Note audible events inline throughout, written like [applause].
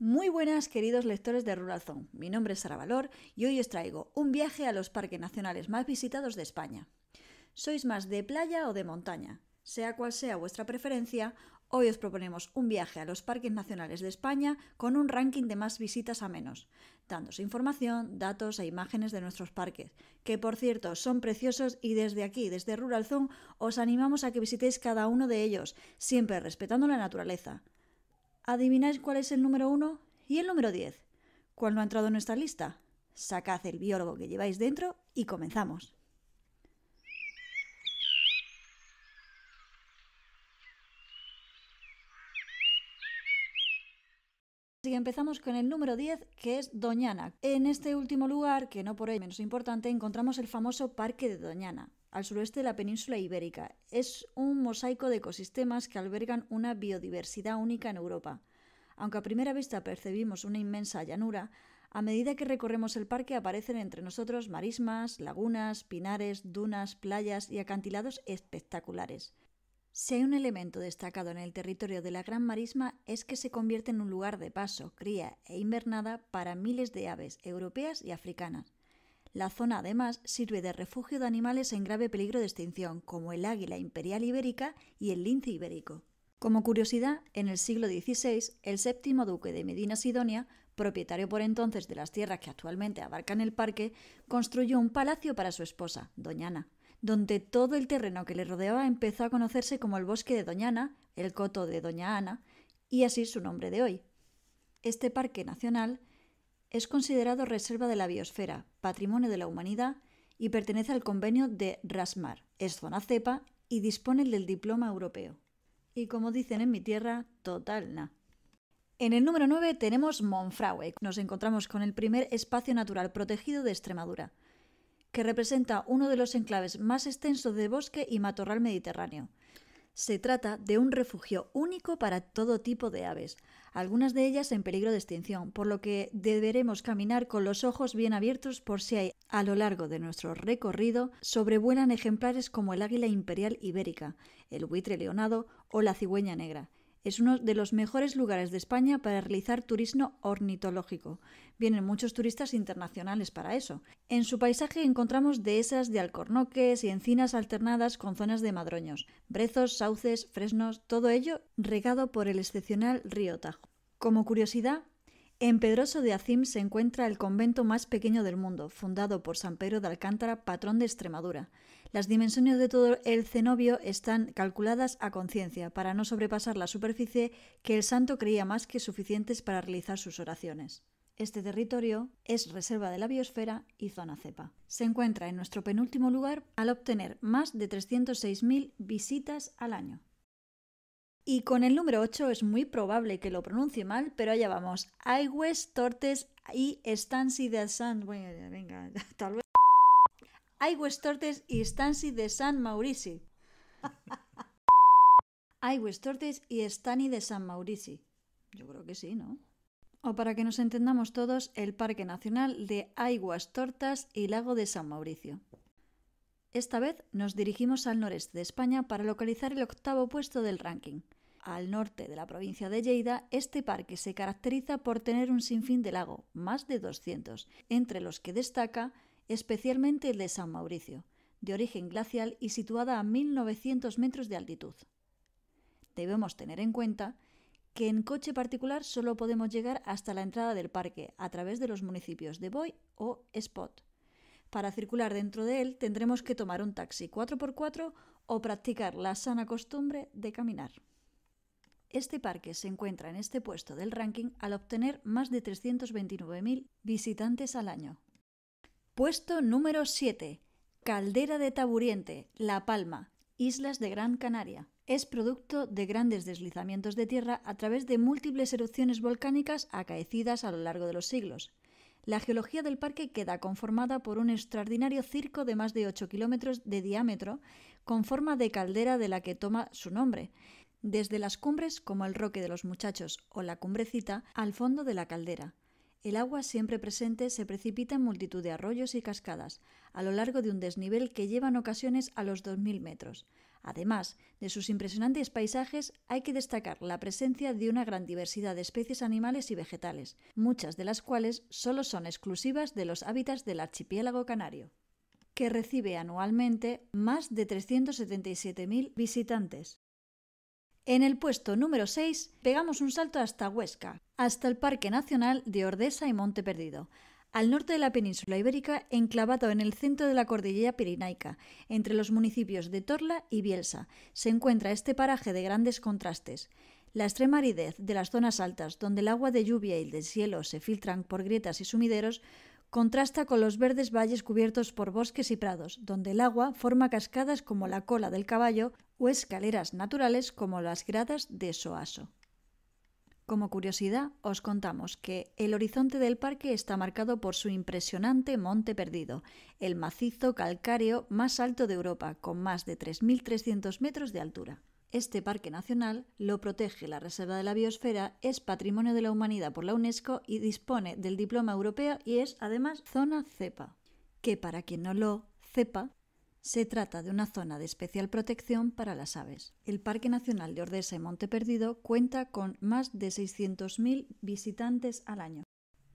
Muy buenas queridos lectores de Ruralzone, mi nombre es Sara Valor y hoy os traigo un viaje a los parques nacionales más visitados de España. ¿Sois más de playa o de montaña? Sea cual sea vuestra preferencia, hoy os proponemos un viaje a los parques nacionales de España con un ranking de más visitas a menos, dándos información, datos e imágenes de nuestros parques, que por cierto son preciosos y desde aquí, desde Ruralzone, os animamos a que visitéis cada uno de ellos, siempre respetando la naturaleza. ¿Adivináis cuál es el número 1 y el número 10? ¿Cuál no ha entrado en nuestra lista? Sacad el biólogo que lleváis dentro y comenzamos. Así empezamos con el número 10, que es Doñana. En este último lugar, que no por ello menos importante, encontramos el famoso Parque de Doñana, al suroeste de la península ibérica. Es un mosaico de ecosistemas que albergan una biodiversidad única en Europa. Aunque a primera vista percibimos una inmensa llanura, a medida que recorremos el parque aparecen entre nosotros marismas, lagunas, pinares, dunas, playas y acantilados espectaculares. Si hay un elemento destacado en el territorio de la Gran Marisma es que se convierte en un lugar de paso, cría e invernada para miles de aves europeas y africanas. La zona además sirve de refugio de animales en grave peligro de extinción, como el águila imperial ibérica y el lince ibérico. Como curiosidad, en el siglo XVI, el séptimo duque de Medina Sidonia, propietario por entonces de las tierras que actualmente abarcan el parque, construyó un palacio para su esposa, Doñana, donde todo el terreno que le rodeaba empezó a conocerse como el bosque de Doñana, el coto de Doña Ana, y así su nombre de hoy. Este parque nacional es considerado Reserva de la Biosfera, Patrimonio de la Humanidad y pertenece al convenio de Rasmar. Es zona cepa y dispone del diploma europeo. Y como dicen en mi tierra, total na. En el número 9 tenemos Monfraue. Nos encontramos con el primer espacio natural protegido de Extremadura, que representa uno de los enclaves más extensos de bosque y matorral mediterráneo. Se trata de un refugio único para todo tipo de aves, algunas de ellas en peligro de extinción, por lo que deberemos caminar con los ojos bien abiertos por si hay, a lo largo de nuestro recorrido, sobrevuelan ejemplares como el águila imperial ibérica, el buitre leonado o la cigüeña negra es uno de los mejores lugares de España para realizar turismo ornitológico. Vienen muchos turistas internacionales para eso. En su paisaje encontramos dehesas de alcornoques y encinas alternadas con zonas de madroños, brezos, sauces, fresnos, todo ello regado por el excepcional río Tajo. Como curiosidad, en Pedroso de Acim se encuentra el convento más pequeño del mundo, fundado por San Pedro de Alcántara, patrón de Extremadura. Las dimensiones de todo el cenobio están calculadas a conciencia, para no sobrepasar la superficie que el santo creía más que suficientes para realizar sus oraciones. Este territorio es reserva de la biosfera y zona cepa. Se encuentra en nuestro penúltimo lugar al obtener más de 306.000 visitas al año. Y con el número 8 es muy probable que lo pronuncie mal, pero allá vamos. Aigües, Tortes y Stancy de San... Bueno, venga, [laughs] tal vez. Aigües, Tortes y Stancy de San Mauricio. [laughs] Aigües, Tortes y Stani de San Maurici. Yo creo que sí, ¿no? O para que nos entendamos todos, el Parque Nacional de Aguas Tortas y Lago de San Mauricio. Esta vez nos dirigimos al noreste de España para localizar el octavo puesto del ranking. Al norte de la provincia de Lleida, este parque se caracteriza por tener un sinfín de lagos, más de 200, entre los que destaca especialmente el de San Mauricio, de origen glacial y situada a 1900 metros de altitud. Debemos tener en cuenta que en coche particular solo podemos llegar hasta la entrada del parque a través de los municipios de Boy o Spot. Para circular dentro de él tendremos que tomar un taxi 4x4 o practicar la sana costumbre de caminar. Este parque se encuentra en este puesto del ranking al obtener más de 329.000 visitantes al año. Puesto número 7. Caldera de Taburiente, La Palma, Islas de Gran Canaria. Es producto de grandes deslizamientos de tierra a través de múltiples erupciones volcánicas acaecidas a lo largo de los siglos. La geología del parque queda conformada por un extraordinario circo de más de 8 kilómetros de diámetro, con forma de caldera de la que toma su nombre, desde las cumbres como el Roque de los Muchachos o la Cumbrecita al fondo de la caldera. El agua siempre presente se precipita en multitud de arroyos y cascadas, a lo largo de un desnivel que lleva en ocasiones a los 2.000 metros. Además de sus impresionantes paisajes, hay que destacar la presencia de una gran diversidad de especies animales y vegetales, muchas de las cuales solo son exclusivas de los hábitats del archipiélago canario que recibe anualmente más de 377.000 visitantes. En el puesto número 6 pegamos un salto hasta Huesca, hasta el Parque Nacional de Ordesa y Monte Perdido al norte de la península ibérica, enclavado en el centro de la cordillera pirinaica, entre los municipios de Torla y Bielsa, se encuentra este paraje de grandes contrastes. La extrema aridez de las zonas altas, donde el agua de lluvia y el cielo se filtran por grietas y sumideros, contrasta con los verdes valles cubiertos por bosques y prados, donde el agua forma cascadas como la cola del caballo o escaleras naturales como las gradas de Soaso. Como curiosidad, os contamos que el horizonte del parque está marcado por su impresionante Monte Perdido, el macizo calcáreo más alto de Europa, con más de 3.300 metros de altura. Este parque nacional lo protege la Reserva de la Biosfera, es Patrimonio de la Humanidad por la UNESCO y dispone del Diploma Europeo y es además zona cepa. Que para quien no lo cepa, se trata de una zona de especial protección para las aves. El Parque Nacional de Ordesa y Monte Perdido cuenta con más de 600.000 visitantes al año.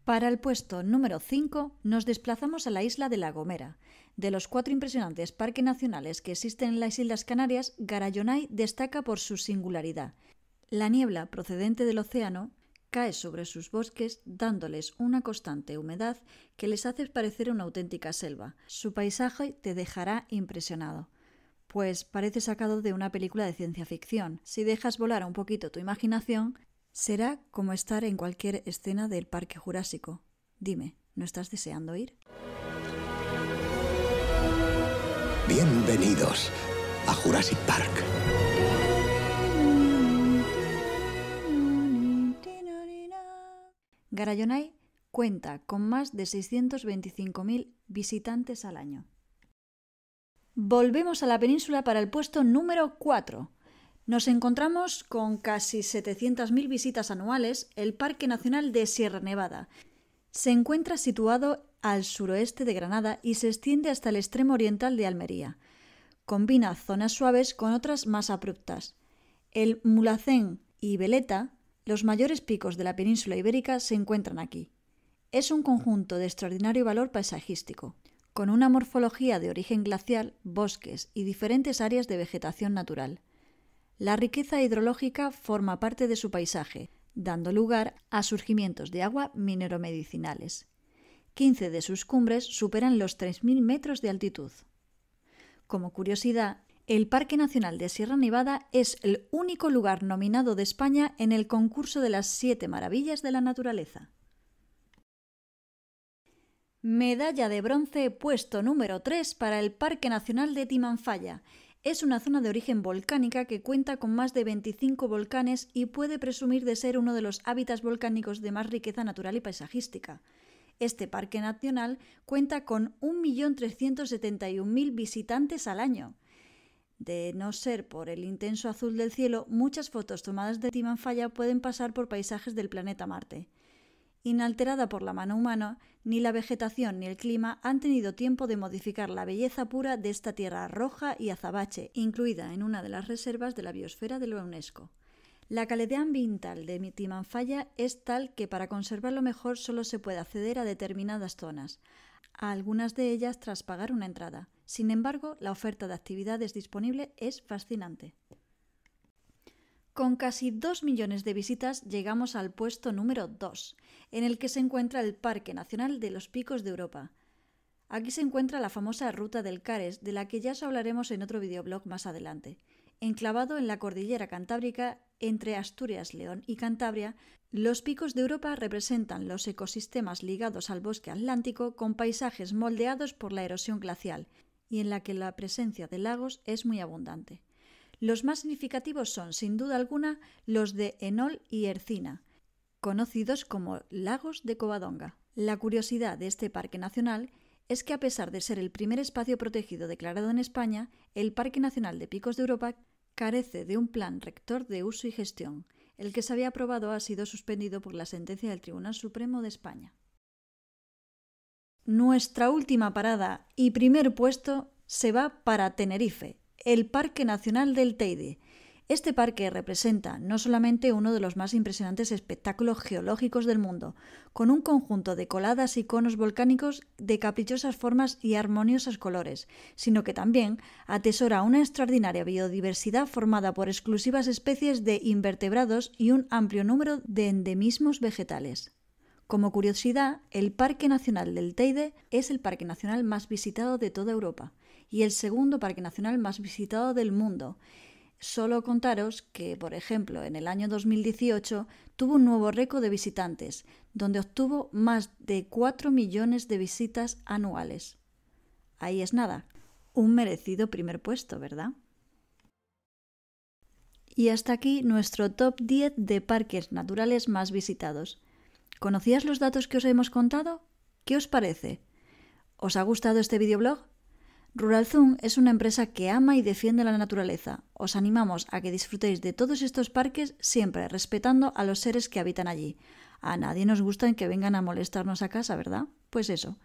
Para el puesto número 5 nos desplazamos a la isla de La Gomera. De los cuatro impresionantes parques nacionales que existen en las Islas Canarias, Garayonay destaca por su singularidad. La niebla procedente del océano cae sobre sus bosques dándoles una constante humedad que les hace parecer una auténtica selva. Su paisaje te dejará impresionado, pues parece sacado de una película de ciencia ficción. Si dejas volar un poquito tu imaginación, será como estar en cualquier escena del Parque Jurásico. Dime, ¿no estás deseando ir? Bienvenidos a Jurassic Park. Garayonay cuenta con más de 625.000 visitantes al año. Volvemos a la península para el puesto número 4. Nos encontramos con casi 700.000 visitas anuales el Parque Nacional de Sierra Nevada. Se encuentra situado al suroeste de Granada y se extiende hasta el extremo oriental de Almería. Combina zonas suaves con otras más abruptas. El Mulacén y Veleta los mayores picos de la península ibérica se encuentran aquí. Es un conjunto de extraordinario valor paisajístico, con una morfología de origen glacial, bosques y diferentes áreas de vegetación natural. La riqueza hidrológica forma parte de su paisaje, dando lugar a surgimientos de agua mineromedicinales. 15 de sus cumbres superan los 3.000 metros de altitud. Como curiosidad, el Parque Nacional de Sierra Nevada es el único lugar nominado de España en el concurso de las siete maravillas de la naturaleza. Medalla de bronce puesto número 3 para el Parque Nacional de Timanfaya. Es una zona de origen volcánica que cuenta con más de 25 volcanes y puede presumir de ser uno de los hábitats volcánicos de más riqueza natural y paisajística. Este parque nacional cuenta con 1.371.000 visitantes al año. De no ser por el intenso azul del cielo, muchas fotos tomadas de Timanfaya pueden pasar por paisajes del planeta Marte. Inalterada por la mano humana, ni la vegetación ni el clima han tenido tiempo de modificar la belleza pura de esta tierra roja y azabache, incluida en una de las reservas de la biosfera de la UNESCO. La calidad ambiental de Timanfaya es tal que para conservarlo mejor solo se puede acceder a determinadas zonas, a algunas de ellas tras pagar una entrada. Sin embargo, la oferta de actividades disponible es fascinante. Con casi 2 millones de visitas llegamos al puesto número 2, en el que se encuentra el Parque Nacional de los Picos de Europa. Aquí se encuentra la famosa Ruta del Cares, de la que ya os hablaremos en otro videoblog más adelante. Enclavado en la cordillera cantábrica, entre Asturias, León y Cantabria, los picos de Europa representan los ecosistemas ligados al bosque atlántico con paisajes moldeados por la erosión glacial y en la que la presencia de lagos es muy abundante. Los más significativos son, sin duda alguna, los de Enol y Ercina, conocidos como lagos de Covadonga. La curiosidad de este parque nacional es que a pesar de ser el primer espacio protegido declarado en España, el Parque Nacional de Picos de Europa carece de un plan rector de uso y gestión. El que se había aprobado ha sido suspendido por la sentencia del Tribunal Supremo de España. Nuestra última parada y primer puesto se va para Tenerife, el Parque Nacional del Teide, este parque representa no solamente uno de los más impresionantes espectáculos geológicos del mundo, con un conjunto de coladas y conos volcánicos de caprichosas formas y armoniosos colores, sino que también atesora una extraordinaria biodiversidad formada por exclusivas especies de invertebrados y un amplio número de endemismos vegetales. Como curiosidad, el Parque Nacional del Teide es el parque nacional más visitado de toda Europa y el segundo parque nacional más visitado del mundo Solo contaros que, por ejemplo, en el año 2018 tuvo un nuevo récord de visitantes, donde obtuvo más de 4 millones de visitas anuales. Ahí es nada, un merecido primer puesto, ¿verdad? Y hasta aquí nuestro top 10 de parques naturales más visitados. ¿Conocías los datos que os hemos contado? ¿Qué os parece? ¿Os ha gustado este videoblog? RuralZoom es una empresa que ama y defiende la naturaleza. Os animamos a que disfrutéis de todos estos parques siempre respetando a los seres que habitan allí. A nadie nos gusta que vengan a molestarnos a casa, ¿verdad? Pues eso.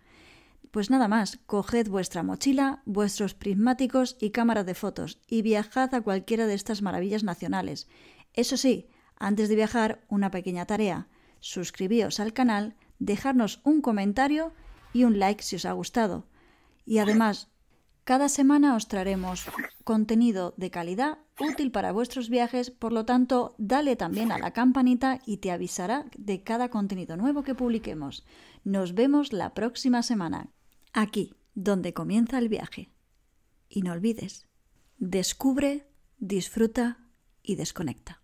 Pues nada más, coged vuestra mochila, vuestros prismáticos y cámaras de fotos y viajad a cualquiera de estas maravillas nacionales. Eso sí, antes de viajar, una pequeña tarea. Suscribíos al canal, dejarnos un comentario y un like si os ha gustado. Y además, cada semana os traeremos contenido de calidad útil para vuestros viajes, por lo tanto, dale también a la campanita y te avisará de cada contenido nuevo que publiquemos. Nos vemos la próxima semana, aquí, donde comienza el viaje. Y no olvides, descubre, disfruta y desconecta.